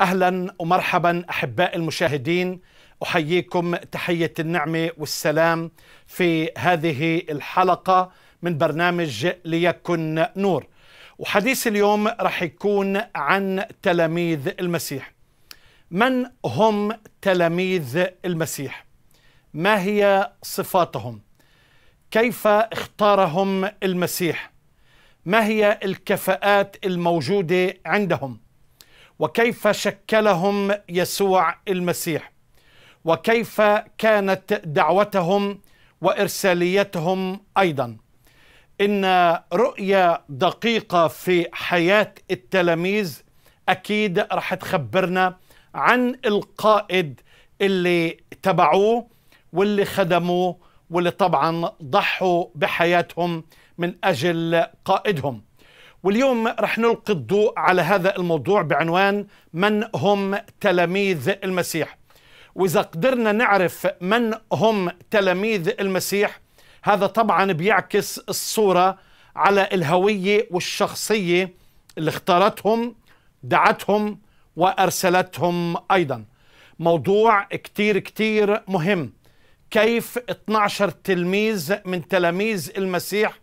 اهلا ومرحبا احباء المشاهدين احييكم تحيه النعمه والسلام في هذه الحلقه من برنامج ليكن نور وحديث اليوم رح يكون عن تلاميذ المسيح من هم تلاميذ المسيح ما هي صفاتهم كيف اختارهم المسيح ما هي الكفاءات الموجوده عندهم وكيف شكلهم يسوع المسيح وكيف كانت دعوتهم وارساليتهم ايضا ان رؤيه دقيقه في حياه التلاميذ اكيد رح تخبرنا عن القائد اللي تبعوه واللي خدموه واللي طبعا ضحوا بحياتهم من اجل قائدهم واليوم رح نلقي الضوء على هذا الموضوع بعنوان من هم تلاميذ المسيح وإذا قدرنا نعرف من هم تلاميذ المسيح هذا طبعا بيعكس الصورة على الهوية والشخصية اللي اختارتهم دعتهم وأرسلتهم أيضا موضوع كتير كتير مهم كيف 12 تلميذ من تلاميذ المسيح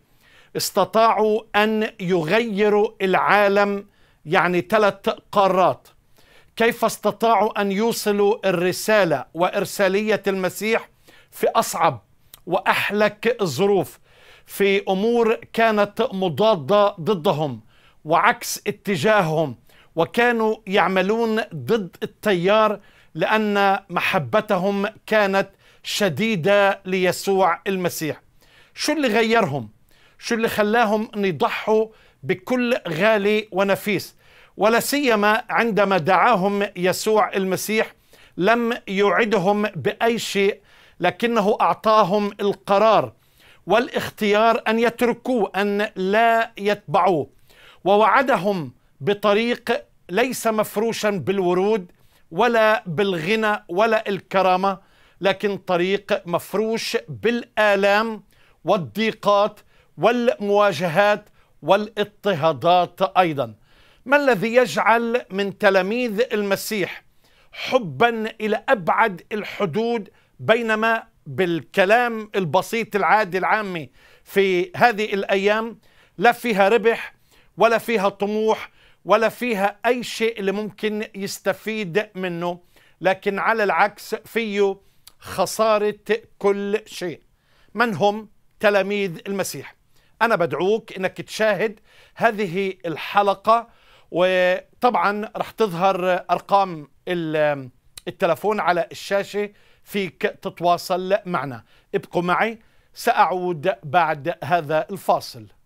استطاعوا أن يغيروا العالم يعني ثلاث قارات كيف استطاعوا أن يوصلوا الرسالة وإرسالية المسيح في أصعب وأحلك الظروف في أمور كانت مضادة ضدهم وعكس اتجاههم وكانوا يعملون ضد التيار لأن محبتهم كانت شديدة ليسوع المسيح شو اللي غيرهم شو اللي خلاهم يضحوا بكل غالي ونفيس ولا سيما عندما دعاهم يسوع المسيح لم يعدهم باي شيء لكنه اعطاهم القرار والاختيار ان يتركوه ان لا يتبعوه ووعدهم بطريق ليس مفروشا بالورود ولا بالغنى ولا الكرامه لكن طريق مفروش بالالام والضيقات والمواجهات والاضطهادات ايضا ما الذي يجعل من تلاميذ المسيح حبا الى ابعد الحدود بينما بالكلام البسيط العادي العامي في هذه الايام لا فيها ربح ولا فيها طموح ولا فيها اي شيء اللي ممكن يستفيد منه لكن على العكس فيه خساره كل شيء من هم تلاميذ المسيح أنا بدعوك أنك تشاهد هذه الحلقة وطبعا رح تظهر أرقام التلفون على الشاشة فيك تتواصل معنا ابقوا معي سأعود بعد هذا الفاصل